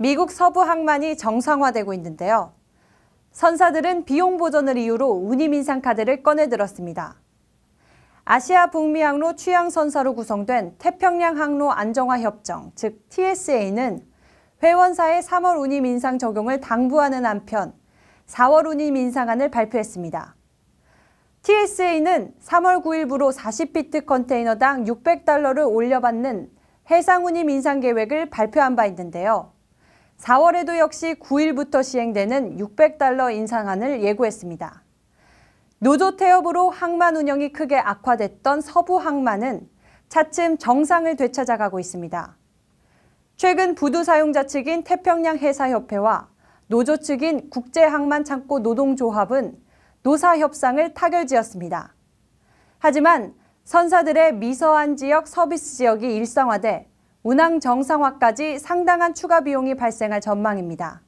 미국 서부 항만이 정상화되고 있는데요. 선사들은 비용 보전을 이유로 운임인상 카드를 꺼내들었습니다. 아시아 북미 항로 취향 선사로 구성된 태평양 항로 안정화 협정, 즉 TSA는 회원사의 3월 운임 인상 적용을 당부하는 한편 4월 운임 인상안을 발표했습니다. TSA는 3월 9일부로 40비트 컨테이너당 600달러를 올려받는 해상 운임 인상 계획을 발표한 바 있는데요. 4월에도 역시 9일부터 시행되는 600달러 인상안을 예고했습니다. 노조 태업으로 항만 운영이 크게 악화됐던 서부 항만은 차츰 정상을 되찾아가고 있습니다. 최근 부두 사용자 측인 태평양 해사협회와 노조 측인 국제항만창고 노동조합은 노사 협상을 타결지었습니다. 하지만 선사들의 미서한 지역 서비스 지역이 일상화돼 운항 정상화까지 상당한 추가 비용이 발생할 전망입니다.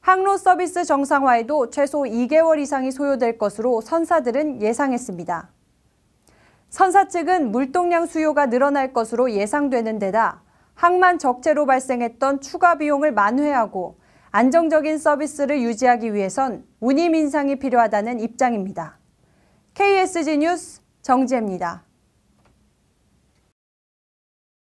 항로 서비스 정상화에도 최소 2개월 이상이 소요될 것으로 선사들은 예상했습니다. 선사 측은 물동량 수요가 늘어날 것으로 예상되는 데다 항만 적재로 발생했던 추가 비용을 만회하고 안정적인 서비스를 유지하기 위해선 운임 인상이 필요하다는 입장입니다. KSG 뉴스 정지혜입니다.